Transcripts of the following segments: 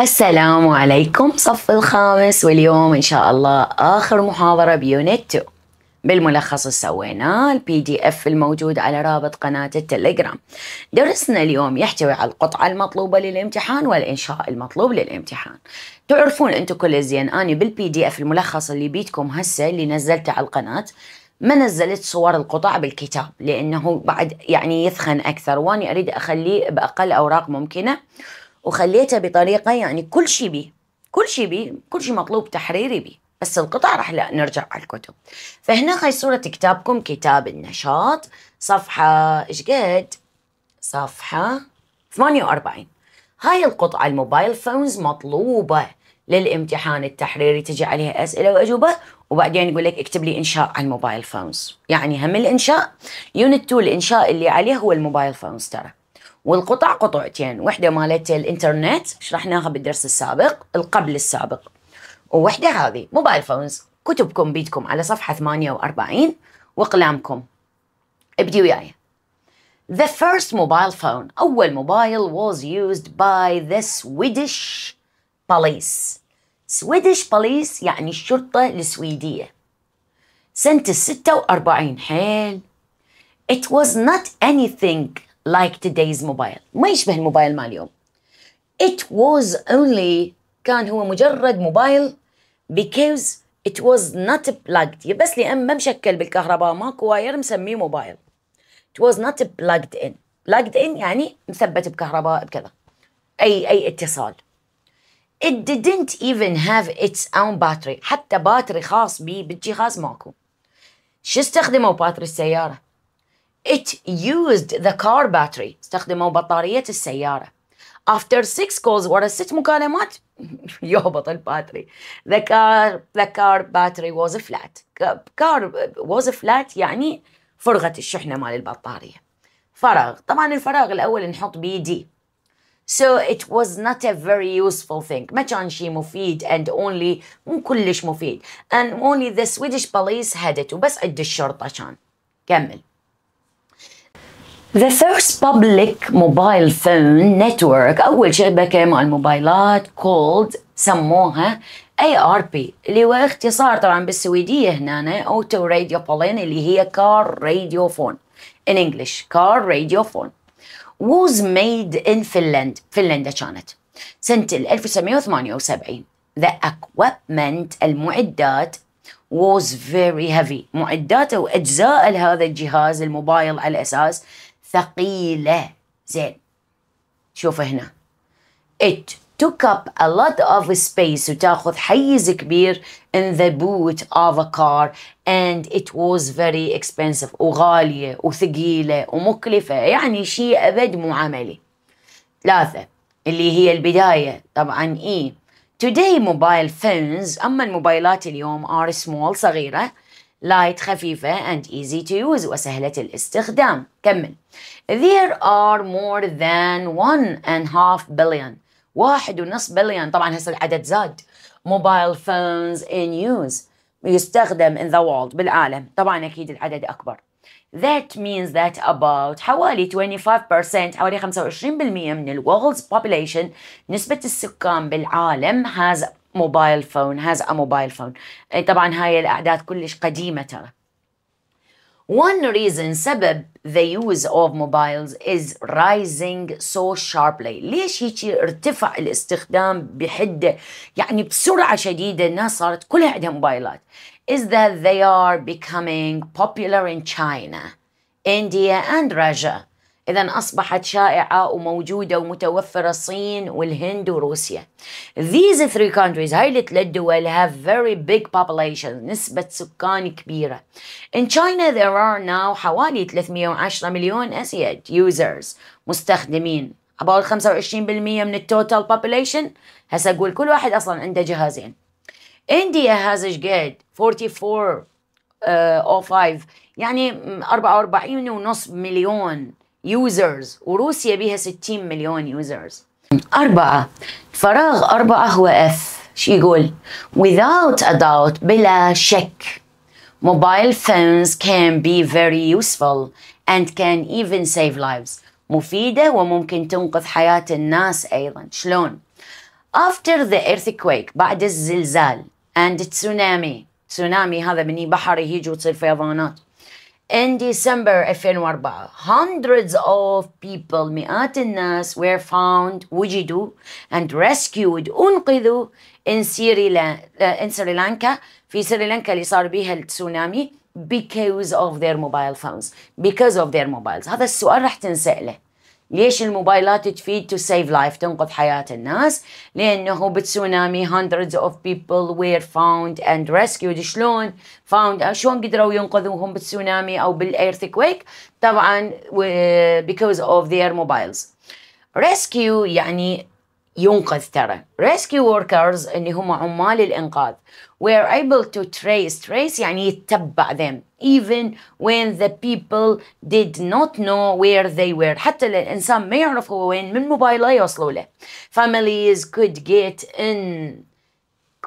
السلام عليكم صف الخامس واليوم إن شاء الله آخر محاضرة بيونت 2 بالملخص اللي سويناه البي دي اف الموجود على رابط قناة التليجرام درسنا اليوم يحتوي على القطعة المطلوبة للامتحان والإنشاء المطلوب للامتحان تعرفون أنتم كل زين أني بالبي دي اف الملخص اللي بيتكم هسه اللي نزلته على القناة ما نزلت صور القطع بالكتاب لأنه بعد يعني يثخن أكثر وأني أريد أخليه بأقل أوراق ممكنة وخليتها بطريقه يعني كل شيء بيه كل شيء بيه كل شيء مطلوب تحريري بيه بس القطع راح لا نرجع على الكتب فهنا هاي صورة كتابكم كتاب النشاط صفحة ايش قد صفحة 48 هاي القطعة الموبايل فونز مطلوبة للامتحان التحريري تجي عليها أسئلة وأجوبة وبعدين يقول لك اكتب لي إنشاء على الموبايل فونز يعني هم الإنشاء يونت 2 الإنشاء اللي عليه هو الموبايل فونز ترى والقطع قطعتين وحده مالت الانترنت شرحناها بالدرس السابق القبل السابق ووحده هذه موبايل فونز كتبكم بيدكم على صفحة 48 وأقلامكم ابدي وياي The first mobile phone أول موبايل was used by the Swedish police Swedish police يعني الشرطة السويدية سنة الستة وأربعين حيل It was not anything like today's mobile ما يشبه الموبايل مال اليوم it was only كان هو مجرد موبايل because it was not plugged بس لأن ما مشكل بالكهرباء ماكو واير مسميه موبايل it was not plugged in plugged in يعني مثبت بكهرباء بكذا أي أي اتصال it didn't even have its own battery حتى باتري خاص بيه بالجهاز ماكو شو استخدموا باتري السيارة It used the car battery استخدموا بطارية السيارة After six calls ورا ست مكالمات يهبط الباتري The car, the car battery was flat car was flat يعني فرغت الشحنة مال البطارية فراغ طبعا الفراغ الأول نحط بي دي So it was not a very useful thing. ما كان شيء مفيد and only مو كلش مفيد. And only the Swedish police had it وبس عند الشرطة كان. كمل. The first public mobile phone network أول شبكة مع الموبايلات called سموها ARP اللي هو اختصار طبعا بالسويدية هنا أوتو راديو بولين اللي هي كار راديو فون in English كار راديو فون was made in Finland فنلندا كانت سنة 1978 The equipment المعدات was very heavy معداته وأجزاء لهذا الجهاز الموبايل على أساس ثقيلة زين شوف هنا it took up a lot of space وتاخذ حيز كبير in the boot of a car and it was very expensive وغالية وثقيلة ومكلفة يعني شيء أبد مو عملي ثلاثة اللي هي البداية طبعا إيه today mobile phones أما الموبايلات اليوم are small صغيرة light, خفيفة and easy to use وسهلة الاستخدام كمل There are more than one and half billion واحد ونص بليون طبعا هسه العدد زاد Mobile phones in use يستخدم in the world بالعالم طبعا أكيد العدد أكبر That means that about حوالي 25% حوالي 25% من الworld's population نسبة السكان بالعالم has موبايل phone has a mobile phone طبعا هاي الأعداد كلش قديمة ترى One reason سبب the use of mobiles is rising so sharply ليش هيك ارتفع الاستخدام بحدة يعني بسرعة شديدة الناس صارت كلها عندها موبايلات is that they are becoming popular in China India and Russia إذا أصبحت شائعة وموجودة ومتوفرة الصين والهند وروسيا. These three countries هاي الثلاث دول have very big population نسبة سكان كبيرة. In China there are now حوالي 310 مليون أسيد users مستخدمين about 25% من التوتال population هسا أقول كل واحد أصلا عنده جهازين. India has قد 44 uh, 05 يعني 44 ونص مليون يوزرز وروسيا بيها 60 مليون يوزرز أربعة فراغ أربعة هو F شو يقول without a doubt بلا شك mobile phones can be very useful and can even save lives مفيدة وممكن تنقذ حياة الناس أيضا شلون after the earthquake بعد الزلزال and tsunami تسونامي هذا بني بحر يجي وتصير فيضانات In December hundreds of people مئات الناس were found وجدوا and rescued أنقذوا in سيريلا uh, in سريلانكا في سريلانكا اللي صار بيها التسونامي because of their mobile phones because of their mobiles هذا السؤال راح تنسأله ليش الموبايلات تفيد تو سيف لايف تنقذ حياة الناس لأنه بتسونامي hundreds of people were found and rescued شلون فاوند شلون قدروا ينقذوهم بالتسونامي أو بالإيرثكويك طبعا because of their mobiles rescue يعني ينقذ ترى rescue workers اللي هم عمال الإنقاذ were able to trace trace يعني يتبع them even when the people did not know where they were حتى الإنسان ما يعرف هو وين من موبايله يوصلوا له families could get in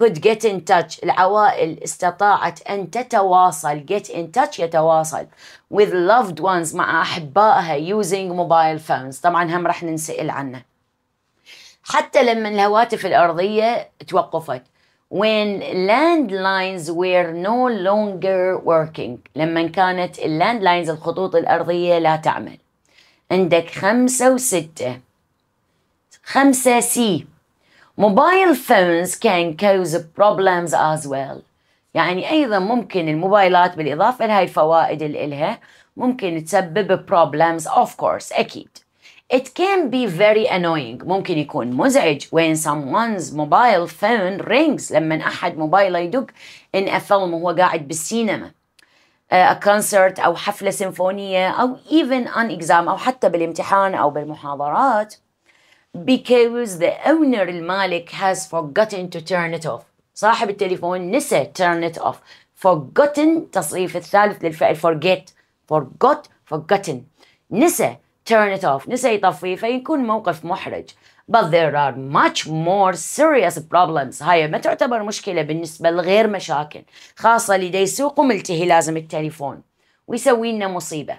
could get in touch العوائل استطاعت أن تتواصل get in touch يتواصل with loved ones مع أحبائها using mobile phones طبعا هم راح ننسأل عنه حتى لما الهواتف الارضيه توقفت when landlines were no longer working لما كانت اللاندلاينز الخطوط الأرضية لا تعمل عندك خمسة وستة خمسة سي موبايل phones can cause problems as well يعني أيضا ممكن الموبايلات بالإضافة لهاي الفوائد اللي إلها ممكن تسبب problems of course أكيد It can be very annoying ممكن يكون مزعج when someone's mobile phone rings لما أحد موبايله يدق in a film وهو قاعد بالسينما uh, a concert أو حفلة سيمفونية أو even an exam أو حتى بالامتحان أو بالمحاضرات because the owner المالك has forgotten to turn it off صاحب التليفون نسى turn it off forgotten تصريف الثالث للفعل forget forgot forgotten نسى turn it off نسى يطفيه فيكون موقف محرج but there are much more serious problems هاي ما تعتبر مشكلة بالنسبة لغير مشاكل خاصة لدي يسوق وملتهي لازم التليفون ويسوي لنا مصيبة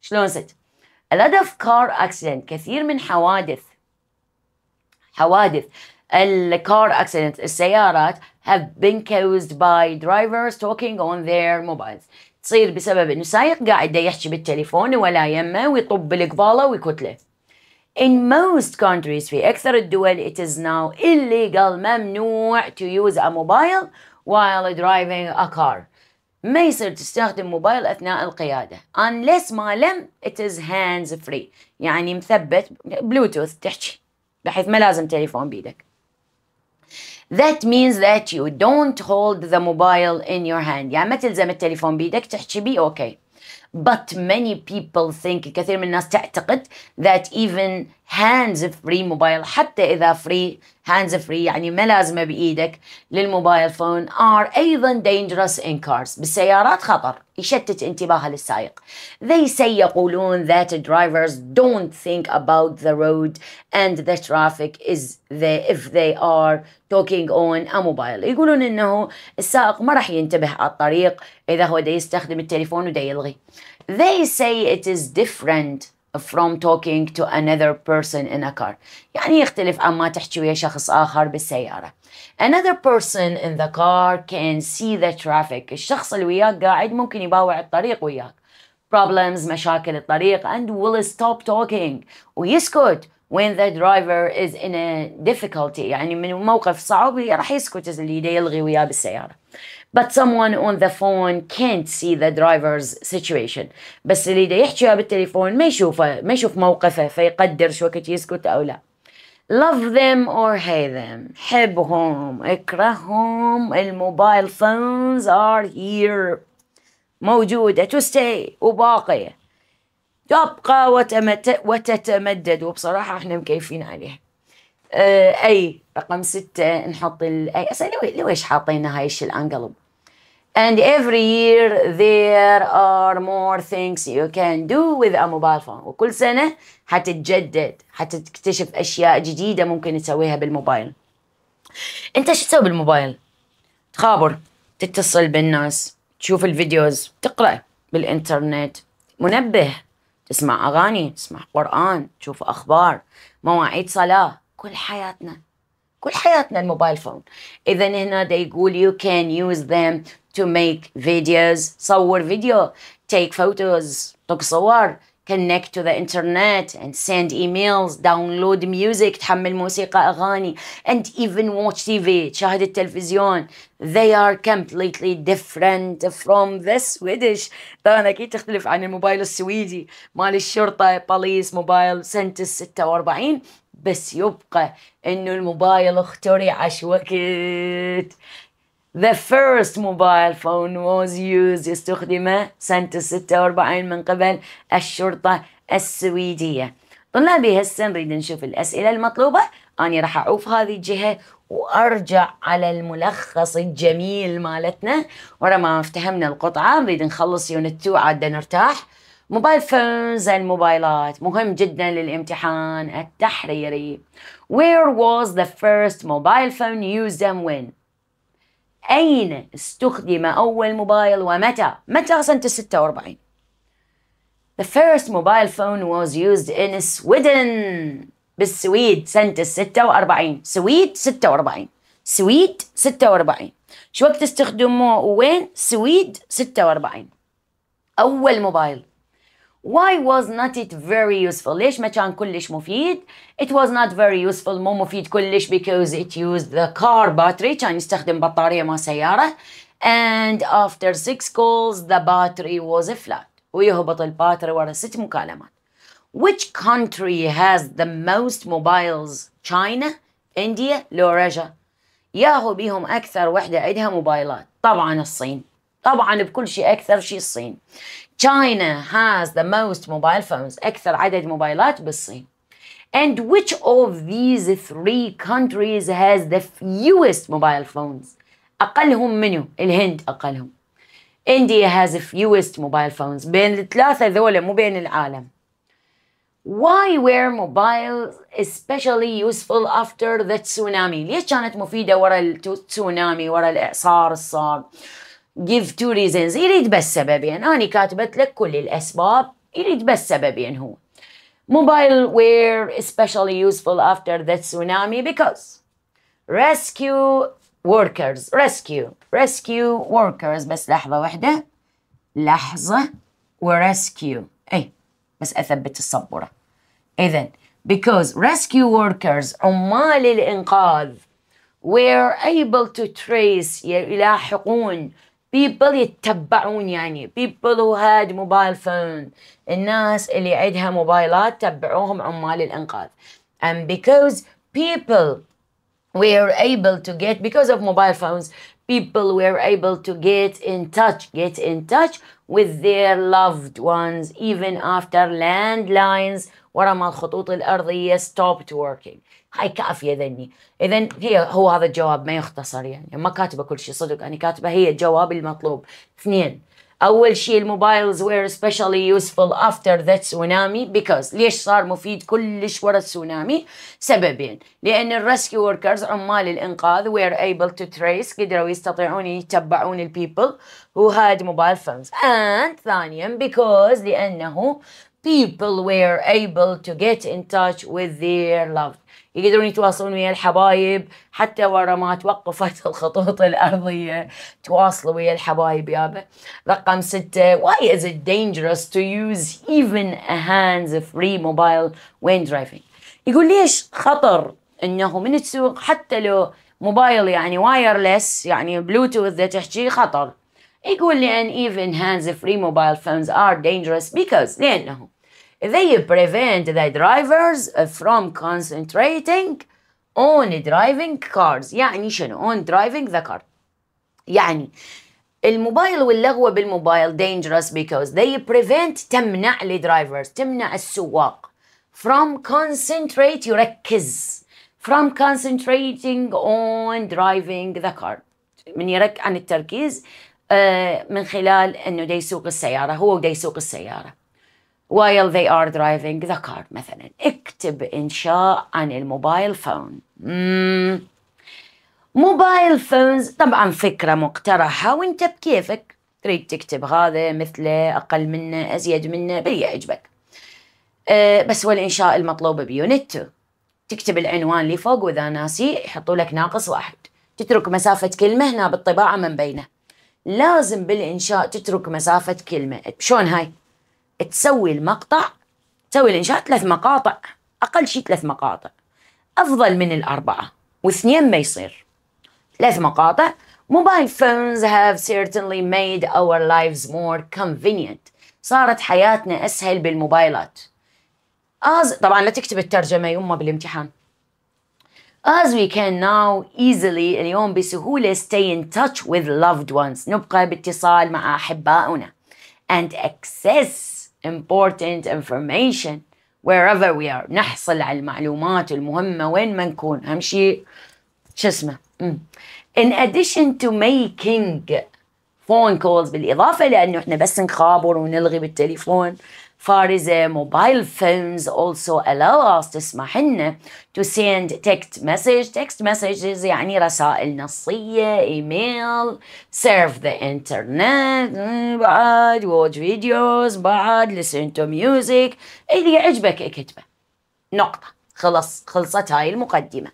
شلون ست a lot of car accident كثير من حوادث حوادث الكار accident السيارات have been caused by drivers talking on their mobiles تصير بسبب انه سايق قاعد يحكي بالتليفون ولا يمه ويطب بالقباله ويكتله. In most countries في أكثر الدول it is now illegal ممنوع to use a mobile while driving a car. ما يصير تستخدم موبايل أثناء القيادة unless ما لم it is hands free يعني مثبت بلوتوث تحكي بحيث ما لازم تليفون بيدك. That means that you don't hold the mobile in your hand يعني ما تلزم التليفون بيدك تحكي بيه اوكي okay. But many people think كثير من الناس تعتقد that even هاندز فري موبايل حتى اذا فري هاندز فري يعني ما لازمه بايدك للموبايل فون ار ايضا dangerous in cars بالسيارات خطر يشتت انتباه للسائق they say يقولون that drivers don't think about the road and the traffic is they if they are talking on a mobile يقولون انه السائق ما راح ينتبه على الطريق اذا هو دا يستخدم التليفون ودا يلغي they say it is different from talking to another person in a car يعني يختلف عما تحكي ويا شخص آخر بالسيارة another person in the car can see the traffic الشخص اللي وياك قاعد ممكن يباوع الطريق وياك problems مشاكل الطريق and will stop talking ويسكت when the driver is in a difficulty يعني من موقف صعب راح يسكت اللي يلغي وياه بالسيارة but someone on the phone can't see the driver's situation بس اللي دا يحكي بالتليفون ما يشوفه ما يشوف موقفه فيقدر شو وقت يسكت أو لا love them or hate them حبهم اكرههم الموبايل phones are here موجودة to stay وباقية تبقى وتتمدد وبصراحة احنا مكيفين عليها آه، اي رقم ستة نحط الاي اسا ليش حاطين هاي الشيء الانقلب And every year there are more things you can do with a mobile phone وكل سنة حتتجدد حتكتشف أشياء جديدة ممكن تسويها بالموبايل أنت شو تسوي بالموبايل؟ تخابر تتصل بالناس تشوف الفيديوز تقرأ بالإنترنت منبه تسمع أغاني تسمع قرآن تشوف أخبار مواعيد صلاة كل حياتنا كل حياتنا الموبايل فون إذا هنا دا يقول you can use them to make videos صور فيديو take photos تك صور connect to the internet and send emails download music تحمل موسيقى أغاني and even watch TV تشاهد التلفزيون they are completely different from the Swedish طبعا أكيد تختلف عن الموبايل السويدي مال الشرطة بوليس موبايل سنة 46 بس يبقى إنه الموبايل اخترع عش وقت The first mobile phone was used استخدم سنة 46 من قبل الشرطة السويدية طلابي هسه نريد نشوف الأسئلة المطلوبة أنا راح أعوف هذه الجهة وأرجع على الملخص الجميل مالتنا ورا ما افتهمنا القطعة نريد نخلص يونت 2 عاد نرتاح موبايل فونز الموبايلات مهم جدا للامتحان التحريري Where was the first mobile phone used and when؟ أين استخدم أول موبايل ومتى؟ متى سنة 46 The first mobile phone was used in Sweden بالسويد سنة 46 سويد 46 سويد 46 شو وقت استخدموه وين؟ سويد 46 أول موبايل Why was not it very useful? ليش ما كان كلش مفيد? It was not very useful مو مفيد كلش because it used the car battery كان يستخدم بطارية مال سيارة and after six calls the battery was flat ويهبط الباتري ورا ست مكالمات. Which country has the most mobiles? China, India, لو رجا ياهو بيهم أكثر وحدة عندها موبايلات طبعا الصين طبعا بكل شيء أكثر شيء الصين China has the most mobile phones أكثر عدد موبايلات بالصين and which of these three countries has the fewest mobile phones أقلهم منو الهند أقلهم India has the fewest mobile phones بين الثلاثة ذولا مو بين العالم Why were mobiles especially useful after the tsunami؟ ليش كانت مفيدة وراء التسونامي وراء الإعصار الصار؟ give two reasons يريد بس سببين أنا كاتبت لك كل الأسباب يريد بس سببين هو Mobile were especially useful after the tsunami because rescue workers rescue rescue workers بس لحظة واحدة لحظة ورسكيو أي بس أثبت السبورة إذا because rescue workers عمال الإنقاذ were able to trace يلاحقون بيبل يتبعون يعني بيبل وهاد موبايل فون الناس اللي عندها موبايلات تبعوهم عمال الانقاذ and because people were able to get because of mobile phones people were able to get in touch, get in touch with their loved ones even after landlines ورمى الخطوط الأرضية stopped working هاي كافية ذني إذا هي هو هذا الجواب ما يختصر يعني ما كاتبة كل شيء صدق أنا كاتبة هي الجواب المطلوب اثنين أول شيء الموبايلز were سبيشالي useful افتر ذا تسونامي بيكوز ليش صار مفيد كلش ورا التسونامي؟ سببين لأن الريسكيو وركرز عمال الإنقاذ وير ايبل تو تريس قدروا يستطيعون يتبعون البيبل who had mobile phones and ثانيا because لأنه people were able to get in touch with their loved يقدرون يتواصلون ويا الحبايب حتى ورا ما توقفت الخطوط الأرضية تواصلوا ويا الحبايب يابا رقم ستة why is it dangerous to use even a hands-free mobile when driving يقول ليش خطر انه من تسوق حتى لو موبايل يعني وايرلس يعني بلوتوث ده تحكي خطر يقول لأن even hands-free mobile phones are dangerous because لأنه they prevent the drivers from concentrating on driving cars يعني شنو on driving the car يعني الموبايل واللغوة بالموبايل dangerous because they prevent تمنع drivers تمنع السواق from concentrate يركز from concentrating on driving the car من يرك عن التركيز من خلال انه دا يسوق السيارة هو دا يسوق السيارة while they are driving the car مثلا اكتب إنشاء عن الموبايل فون موبايل فونز طبعا فكرة مقترحة وانت بكيفك تريد تكتب هذا مثله أقل منه أزيد منه باللي يعجبك أه بس هو الإنشاء المطلوب بيونتو تكتب العنوان اللي فوق وإذا ناسي يحطوا لك ناقص واحد تترك مسافة كلمة هنا بالطباعة من بينه لازم بالإنشاء تترك مسافة كلمة شلون هاي تسوي المقطع تسوي الانشاء ثلاث مقاطع اقل شيء ثلاث مقاطع افضل من الاربعه واثنين ما يصير ثلاث مقاطع موبايل phones have certainly made our lives more convenient صارت حياتنا اسهل بالموبايلات از طبعا لا تكتب الترجمه يما بالامتحان As we can now easily اليوم بسهولة stay in touch with loved ones نبقى باتصال مع أحبائنا and access important information wherever we are نحصل على المعلومات المهمة وين ما نكون أهم شيء شو اسمه in addition to making phone calls بالإضافة لأنه إحنا بس نخابر ونلغي بالتليفون Farize mobile phones also allow us تسمح to send text message text messages يعني رسائل نصية email surf the internet بعد watch videos بعد listen to music اللي يعجبك اكتبه نقطة خلص خلصت هاي المقدمة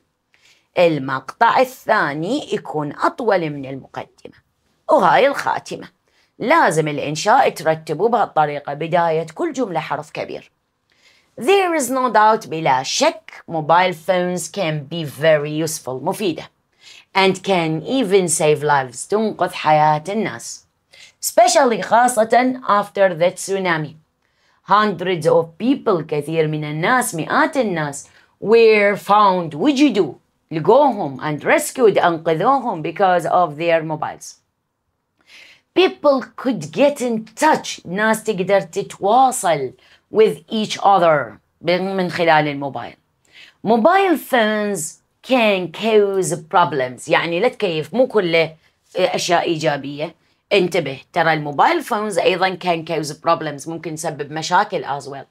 المقطع الثاني يكون أطول من المقدمة وهاي الخاتمة لازم الإنشاء ترتبوا بهالطريقة بداية كل جملة حرف كبير There is no doubt بلا شك mobile phones can be very useful مفيدة and can even save lives تنقذ حياة الناس especially خاصة after the tsunami hundreds of people كثير من الناس مئات الناس were found وجدوا لقوهم and rescued أنقذوهم because of their mobiles people could get in touch الناس تقدر تتواصل with each other من خلال الموبايل موبايل phones can cause problems يعني لا تكيف مو كله أشياء إيجابية انتبه ترى الموبايل فونز أيضا can cause problems ممكن تسبب مشاكل as well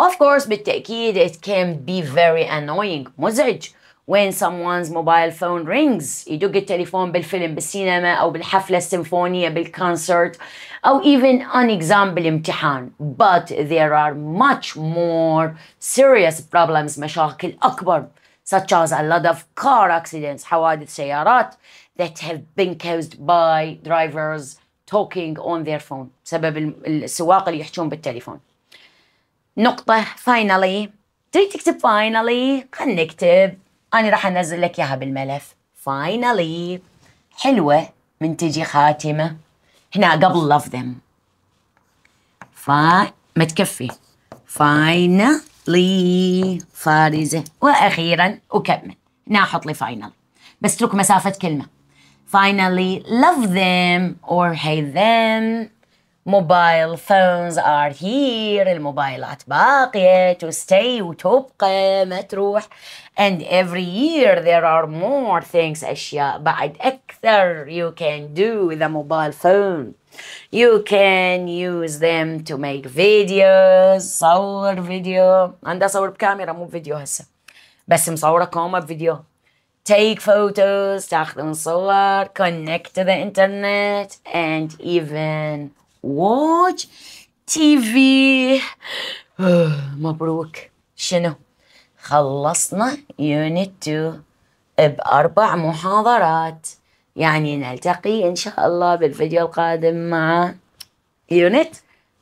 Of course بالتأكيد it can be very annoying مزعج when someone's mobile phone rings يدق التليفون بالفيلم بالسينما أو بالحفلة السيمفونية بالكونسرت أو even an exam بالامتحان but there are much more serious problems مشاكل أكبر such as a lot of car accidents حوادث سيارات that have been caused by drivers talking on their phone بسبب السواق اللي يحجون بالتليفون نقطة finally تريد تكتب finally خلينا نكتب انا راح انزل لك اياها بالملف فاينلي حلوه من تجي خاتمه هنا قبل لاف ذيم فا ما تكفي فاينلي فارزه واخيرا اكمل هنا احط لي فاينل بس اترك مسافه كلمه فاينلي لاف ذيم اور هي ذيم mobile phones are here الموبايلات باقية to stay وتبقى ما تروح and every year there are more things أشياء بعد أكثر you can do with a mobile phone you can use them to make videos صور فيديو عندها صور بكاميرا مو فيديو هسه بس مصورة كومة بفيديو take photos تاخذون صور connect to the internet and even ووج تي في مبروك شنو خلصنا يونت 2 بأربع محاضرات يعني نلتقي إن شاء الله بالفيديو القادم مع يونت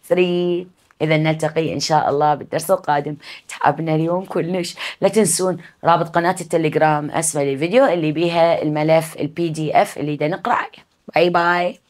3 إذا نلتقي إن شاء الله بالدرس القادم تعبنا اليوم كلش لا تنسون رابط قناة التليجرام أسفل الفيديو اللي بيها الملف البي دي اف اللي دا نقرأه باي باي